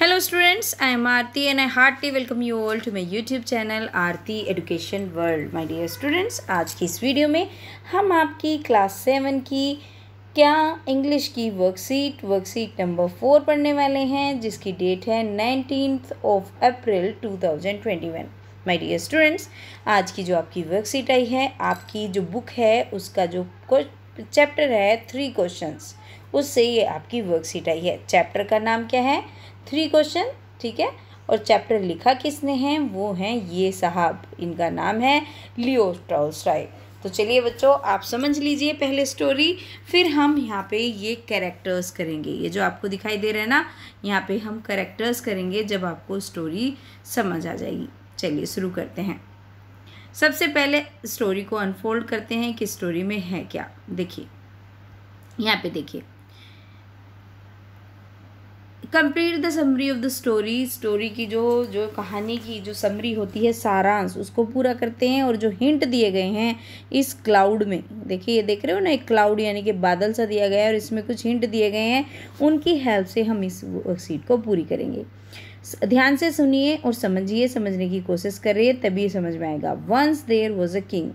hello students I am Aarti and I heartily welcome you all to my YouTube channel Aarti education world my dear students आज की इस video में हम आपकी class seven की क्या इंग्लिश की वर्कशीट वर्कशीट नंबर फोर पढ़ने वाले हैं जिसकी डेट है nineteen of April to my dear students आज की जो आपकी वर्कशीट आई है आपकी जो बुक है उसका जो चैप्टर है थ्री क्वेश्चंस उससे ये आपकी वर्कशीट आई है चैप्टर का नाम क्या है थ्री क्वेश्चन ठीक है और चैप्टर लिखा किसने हैं वो हैं ये साहब इनका नाम है लियो टॉल्स्टॉय तो चलिए बच्चों आप समझ लीजिए पहले स्टोरी फिर हम यहाँ पे ये कैरेक्टर्स करेंगे ये जो आपको दिखाई दे रहा है ना यहाँ पे हम कैरेक्टर्स करेंगे जब आपको स्टोरी समझ आ जाएगी चलिए शुरू करते हैं सबसे पहले स्टोरी को अनफोल्ड करते हैं कि स्टोरी में है क्या देखिए यहाँ पे देखिए complete the summary of the story story की जो जो कहानी की जो समरी होती है सारांश उसको पूरा करते हैं और जो हिंट दिए गए हैं इस क्लाउड में देखिए ये देख रहे हो ना एक क्लाउड यानी कि बादल सा दिया गया है और इसमें कुछ हिंट दिए गए हैं उनकी हेल्प से हम इस वर्कशीट को पूरी करेंगे ध्यान से सुनिए और समझिए समझने की कोशिश करिए तभी समझ में आएगा once there was a king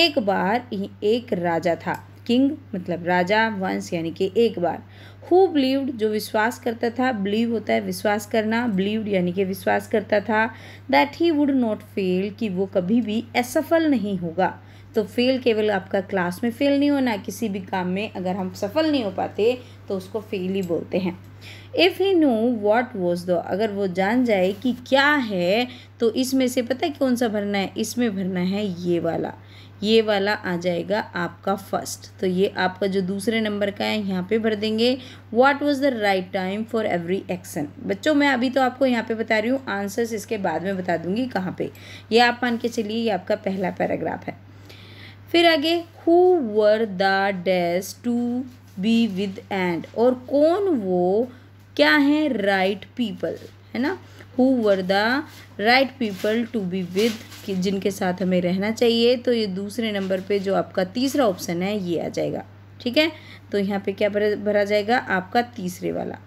एक बार एक राजा था किंग मतलब राजा वंश यानी कि एक बार हु बिलीव्ड जो विश्वास करता था बिलीव होता है विश्वास करना बिलीव्ड यानी कि विश्वास करता था that he would not fail कि वो कभी भी असफल नहीं होगा तो फेल केवल आपका क्लास में फेल नहीं होना किसी भी काम में अगर हम सफल नहीं हो पाते तो उसको फेल ही बोलते हैं if he know what was the अगर वो जान जाए कि क्या है तो इसमें से पता है कौन सा भरना है इसमें भरना है ये वाला ये वाला आ जाएगा आपका फर्स्ट तो ये आपका जो दूसरे नंबर का है यहाँ पे भर देंगे what was the right time for every action बच्चों मैं अभी तो आपको यहाँ पे बता रही हूँ आंसर्स इसके बाद में बता दूंगी कहाँ पे ये आप मान के चलिए ये आपका पहला पैराग्राफ है फिर आगे who were the dash to be with and और कौन वो क्या है राइट पीपल है ना who were the right people to be with जिनके साथ हमें रहना चाहिए तो ये दूसरे नंबर पे जो आपका तीसरा ऑप्शन है ये आ जाएगा ठीक है तो यहाँ पे क्या भरा जाएगा आपका तीसरे वाला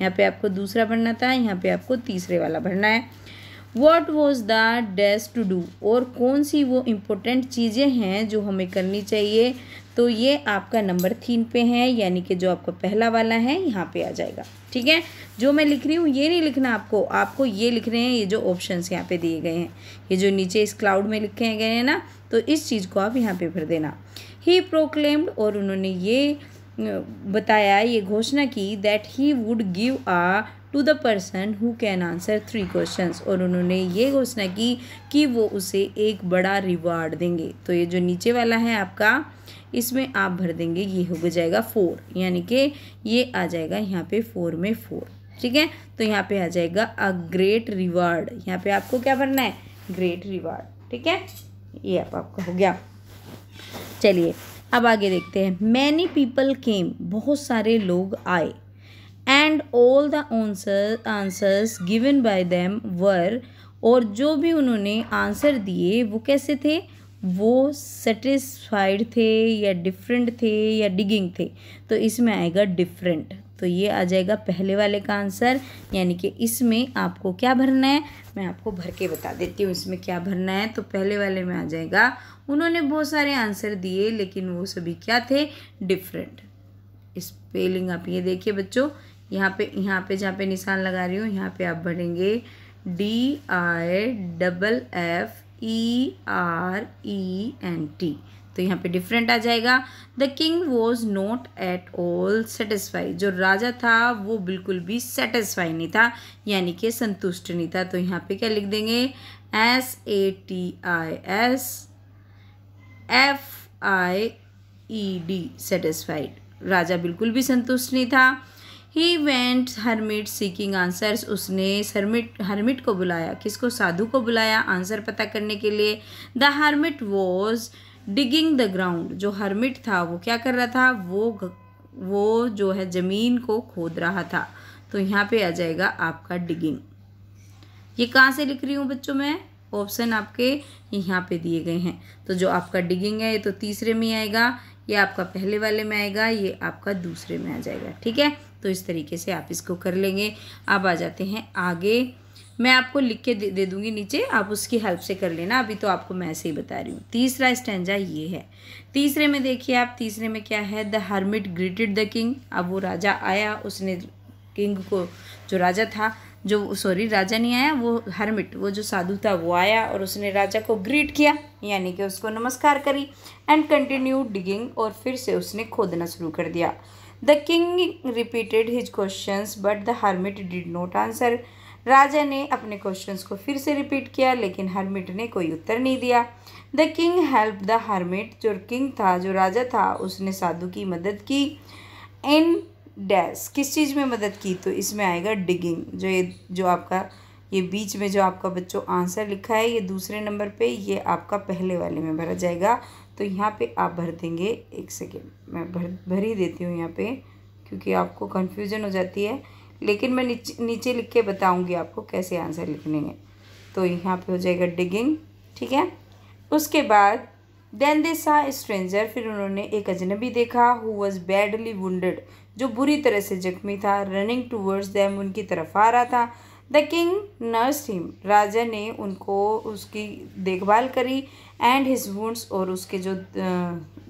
यहाँ पे आपको दूसरा भरना था यहाँ पे आपको तीसरे वाला भरना है what was the dash to do और कौन सी वो इम्पोर्टेंट चीज़ें हैं जो हमें करनी चाहिए तो ये आपका नंबर थीन पे है यानी कि जो आपका पहला वाला है यहाँ पे आ जाएगा ठीक है जो मैं लिख रही हूँ ये नहीं लिखना आपको आपको ये लिख रहे हैं ये जो ऑप्शंस यहाँ पे दिए गए हैं ये जो नीचे इस क्लाउड में लिखे गए हैं ना तो इस चीज़ को आप यहाँ पे भर देना ही प्रोक्लेम्ड और उन्होंने ये बताया ये घोषणा की that he would give a to the person who can answer three questions और उन्होंने ये घोषणा की कि वो उसे एक बड़ा रिवार्ड देंगे तो ये जो नीचे वाला है आपका इसमें आप भर देंगे ये हो जाएगा फोर यानी कि ये आ जाएगा यहाँ पे फोर में फोर ठीक है तो यहाँ पे आ जाएगा अ ग्रेट रिवार्ड यहाँ पे आपको क्या भरना है ग्रेट रिवार्ड ठीक है ये आप आपका हो गया चलिए अब आगे देखते हैं मैनी पीपल केम बहुत सारे लोग आए and all the answer answers given by them were और जो भी उन्होंने आंसर दिए वो कैसे थे वो सेटिस्फाइड थे या डिफरेंट थे या डिगिंग थे तो इसमें आएगा डिफरेंट तो ये आ जाएगा पहले वाले का आंसर यानी कि इसमें आपको क्या भरना है मैं आपको भर के बता देती हूँ इसमें क्या भरना है तो पहले वाले में आ जाएगा उन्होंने बहुत सारे आंसर दिए लेकिन वो सभी क्या थे डिफरेंट स्पेलिंग आप ये देखिए बच्चों यहाँ पे यहाँ पे जहाँ पे निशान लगा रही हूँ यहाँ पे आप भरेंगे D I double F E R E N T तो यहाँ पे डिफरेंट आ जाएगा the king was not at all satisfy जो राजा था वो बिल्कुल भी सेटिस्फाई नहीं था यानी कि संतुष्ट नहीं था तो यहाँ पे क्या लिख देंगे S A T I S F I E D satisfied राजा बिल्कुल भी संतुष्ट नहीं था he went hermit seeking answers उसने सरमिट हरमिट को बुलाया किसको साधु को बुलाया आंसर पता करने के लिए the hermit was digging the ground जो हरमिट था वो क्या कर रहा था वो वो जो है ज़मीन को खोद रहा था तो यहाँ पे आ जाएगा आपका डिगिंग ये कहाँ से लिख रही हूँ बच्चों मैं ऑप्शन आपके यहाँ पे दिए गए हैं तो जो आपका डिगिंग है ये तो तीसरे में आएगा ये आपका पहले वाले में आएगा ये आपका दूसरे में आ जाएगा ठीक है तो इस तरीके से आप इसको कर लेंगे अब आ जाते हैं आगे मैं आपको लिख के दे, दे दूंगी नीचे आप उसकी हेल्प से कर लेना अभी तो आपको मैं ऐसे ही बता रही हूँ तीसरा स्टैंडा ये है तीसरे में देखिए आप तीसरे में क्या है the hermit greeted the king अब वो राजा आया उसने किंग को जो राजा था जो सॉरी राजा नहीं आया वो हर्मिट वो जो साधु था वो आया और उसने राजा को ग्रीट किया यानी कि उसको नमस्कार करी एंड कंटिन्यू डिगिंग और फिर से उसने खोदना शुरू कर दिया the king repeated his question but the hermit did not answer राजा ने अपने क्वेश्चन को फिर से रिपीट किया लेकिन हर्मिट ने कोई उत्तर नहीं दिया the king help the hermit जो किंग था जो राजा था उसने साधु की मदद की इन डैश किस चीज़ में मदद की तो इसमें आएगा डिगिंग जो ये जो आपका ये बीच में जो आपका बच्चों आंसर लिखा है ये दूसरे नंबर पे ये आपका पहले वाले में भरा जाएगा तो यहाँ पे आप भर देंगे एक सेकेंड मैं भर भर ही देती हूँ यहाँ पे क्योंकि आपको कन्फ्यूजन हो जाती है लेकिन मैं नीचे नीचे लिख के बताऊँगी आपको कैसे आंसर लिखने हैं तो यहाँ पे हो जाएगा डिगिंग ठीक है उसके बाद देन दे सा स्ट्रेंजर फिर उन्होंने एक अजनबी देखा हु वॉज बैडली वुंडेड जो बुरी तरह से जख्मी था रनिंग टूवर्ड्स दैम उनकी तरफ आ रहा था द किंग नर्स हिम राजा ने उनको उसकी देखभाल करी एंड हिज वुंड्स और उसके जो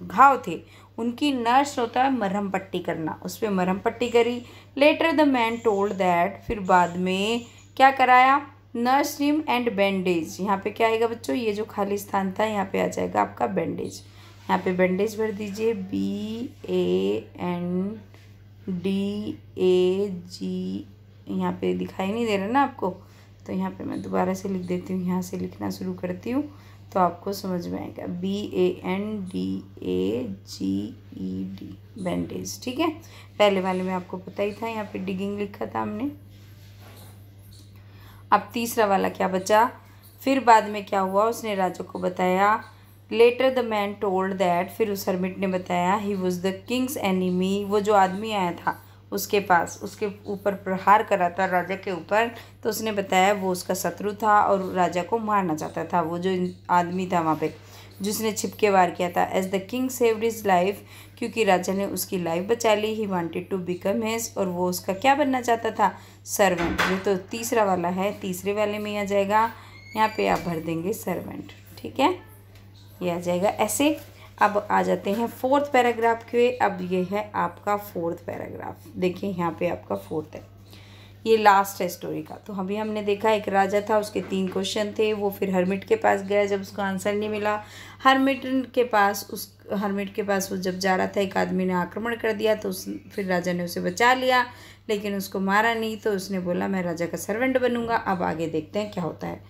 घाव थे उनकी नर्स होता है मरहम पट्टी करना उस पर मरहम पट्टी करी later the man told that फिर बाद में क्या कराया नर्स रिम एंड बैंडेज यहाँ पे क्या आएगा बच्चों ये जो खाली स्थान था यहाँ पे आ जाएगा आपका बैंडेज यहाँ पे बैंडेज भर दीजिए B A N D A G यहाँ पे दिखाई नहीं दे रहा ना आपको तो यहाँ पे मैं दोबारा से लिख देती हूँ यहाँ से लिखना शुरू करती हूँ तो आपको समझ में आएगा B A N D A G E D bandage ठीक है पहले वाले में आपको पता ही था यहाँ पे डिगिंग लिखा था हमने अब तीसरा वाला क्या बचा फिर बाद में क्या हुआ उसने राजा को बताया later the man told that फिर उस हरमिट ने बताया he was the king's enemy वो जो आदमी आया था उसके पास उसके ऊपर प्रहार करा था राजा के ऊपर तो उसने बताया वो उसका शत्रु था और राजा को मारना चाहता था वो जो आदमी था वहाँ पे जिसने छिपके वार किया था as the king saved his life क्योंकि राजा ने उसकी लाइफ बचा ली he wanted to become his और वो उसका क्या बनना चाहता था सर्वेंट ये तो तीसरा वाला है तीसरे वाले में आ जाएगा यहाँ पे आप भर देंगे सर्वेंट ठीक है ये आ जाएगा ऐसे अब आ जाते हैं फोर्थ पैराग्राफ के अब ये है आपका फोर्थ पैराग्राफ देखिए यहाँ पे आपका फोर्थ है ये लास्ट है स्टोरी का तो अभी हमने देखा एक राजा था उसके तीन क्वेश्चन थे वो फिर हरमिट के पास गया जब उसको आंसर नहीं मिला हरमिट के पास उस हरमिट के पास वो जब जा रहा था एक आदमी ने आक्रमण कर दिया तो उस फिर राजा ने उसे बचा लिया लेकिन उसको मारा नहीं तो उसने बोला मैं राजा का सर्वेंट बनूंगा अब आगे देखते हैं क्या होता है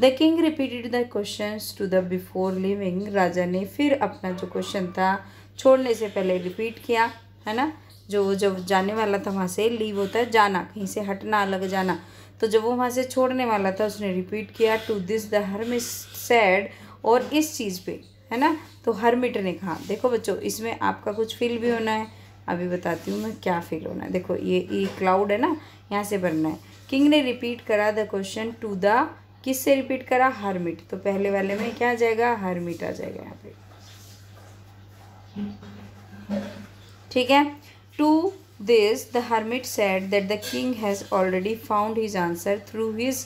the king repeated the question to the before leaving राजा ने फिर अपना जो क्वेश्चन था छोड़ने से पहले रिपीट किया है ना जो जब जाने वाला था वहाँ से लीव होता है जाना कहीं से हटना अलग जाना तो जब वो वहाँ से छोड़ने वाला था उसने रिपीट किया to this the hermit said और इस चीज़ पे है ना तो हर्मिट ने कहा देखो बच्चों इसमें आपका कुछ फील भी होना है अभी बताती हूँ मैं क्या फील होना है देखो ये ये क्लाउड है ना यहाँ से बनना है किंग ने रिपीट करा द क्वेश्चन टू द किससे रिपीट करा हरमिट तो पहले वाले में क्या आ जाएगा हरमिट आ जाएगा यहाँ पे ठीक है to this the hermit said that the king has already found his answer through his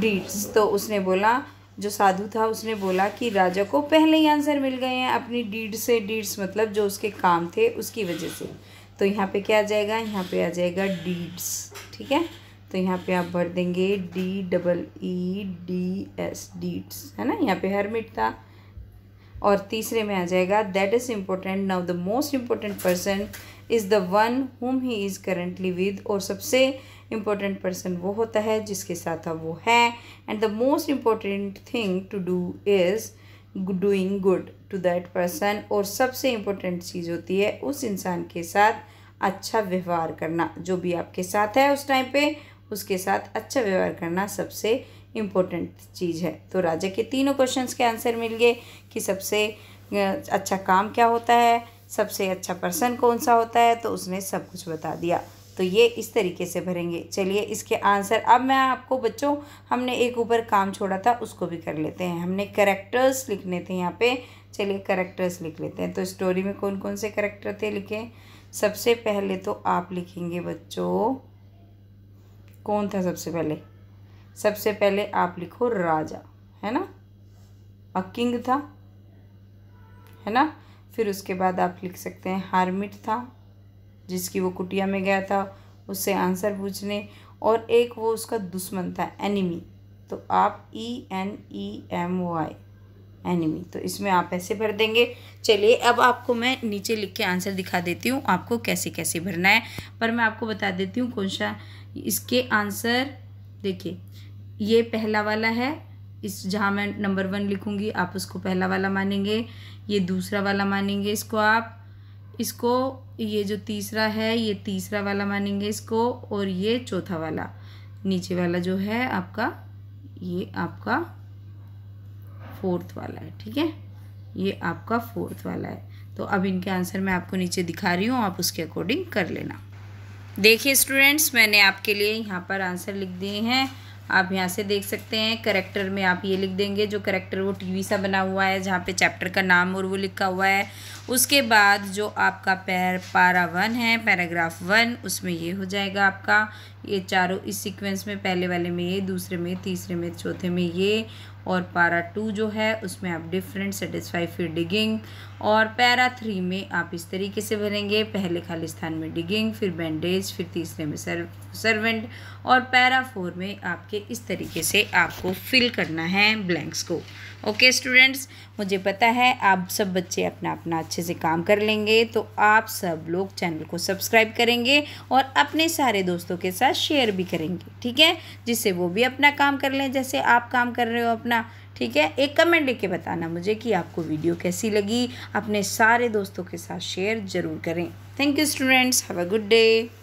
deeds तो उसने बोला जो साधु था उसने बोला कि राजा को पहले ही आंसर मिल गए हैं अपनी डीड से डीड्स मतलब जो उसके काम थे उसकी वजह से तो यहाँ पे क्या आ जाएगा यहाँ पे आ जाएगा डीड्स ठीक है तो यहाँ पे आप भर देंगे D double E D S deeds है ना यहाँ पे हरमिट था और तीसरे में आ जाएगा that is important now the most important person is the one whom he is currently with और सबसे इम्पोर्टेंट पर्सन वो होता है जिसके साथ अब वो है and the most important thing to do is doing good to that person और सबसे इम्पोर्टेंट चीज़ होती है उस इंसान के साथ अच्छा व्यवहार करना जो भी आपके साथ है उस टाइम पे उसके साथ अच्छा व्यवहार करना सबसे इम्पोर्टेंट चीज़ है तो राजा के तीनों क्वेश्चंस के आंसर मिल गए कि सबसे अच्छा काम क्या होता है सबसे अच्छा पर्सन कौन सा होता है तो उसने सब कुछ बता दिया तो ये इस तरीके से भरेंगे चलिए इसके आंसर अब मैं आपको बच्चों हमने एक ऊपर काम छोड़ा था उसको भी कर लेते हैं हमने करेक्टर्स लिखने थे यहाँ पे चलिए करेक्टर्स लिख लेते हैं तो स्टोरी में कौन कौन से करेक्टर थे लिखे सबसे पहले तो आप लिखेंगे बच्चों कौन था सबसे पहले सबसे पहले आप लिखो राजा है ना अ किंग था है ना फिर उसके बाद आप लिख सकते हैं हार्मिट था जिसकी वो कुटिया में गया था उससे आंसर पूछने और एक वो उसका दुश्मन था एनिमी तो आप E N E M Y enemy तो इसमें आप ऐसे भर देंगे चलिए अब आपको मैं नीचे लिख के आंसर दिखा देती हूँ आपको कैसे कैसे भरना है पर मैं आपको बता देती हूँ कौन सा इसके आंसर देखिए ये पहला वाला है इस जहाँ मैं नंबर वन लिखूँगी आप उसको पहला वाला मानेंगे ये दूसरा वाला मानेंगे इसको आप इसको ये जो तीसरा है ये तीसरा वाला मानेंगे इसको और ये चौथा वाला नीचे वाला जो है आपका ये आपका फोर्थ वाला है ठीक है ये आपका फोर्थ वाला है तो अब इनके आंसर मैं आपको नीचे दिखा रही हूँ आप उसके अकॉर्डिंग कर लेना देखिए स्टूडेंट्स मैंने आपके लिए यहाँ पर आंसर लिख दिए हैं आप यहाँ से देख सकते हैं करेक्टर में आप ये लिख देंगे जो करेक्टर वो टीवी सा बना हुआ है जहाँ पे चैप्टर का नाम और वो लिखा हुआ है उसके बाद जो आपका पैर पारा वन है पैराग्राफ वन उसमें ये हो जाएगा आपका ये चारों इस सीक्वेंस में पहले वाले में ये दूसरे में तीसरे में चौथे में ये और पारा टू जो है उसमें आप डिफरेंट सेटिस्फाई फिर डिगिंग और पैरा थ्री में आप इस तरीके से भरेंगे पहले खाली स्थान में डिगिंग फिर बैंडेज फिर तीसरे में सर सर्वेंट और पैरा फोर में आपके इस तरीके से आपको फिल करना है ब्लैंक्स को ओके स्टूडेंट्स मुझे पता है आप सब बच्चे अपना अपना अच्छे से काम कर लेंगे तो आप सब लोग चैनल को सब्सक्राइब करेंगे और अपने सारे दोस्तों के साथ शेयर भी करेंगे ठीक है जिससे वो भी अपना काम कर लें जैसे आप काम कर रहे हो अपना ठीक है एक कमेंट लेके बताना मुझे कि आपको वीडियो कैसी लगी अपने सारे दोस्तों के साथ शेयर ज़रूर करें thank you students have a good day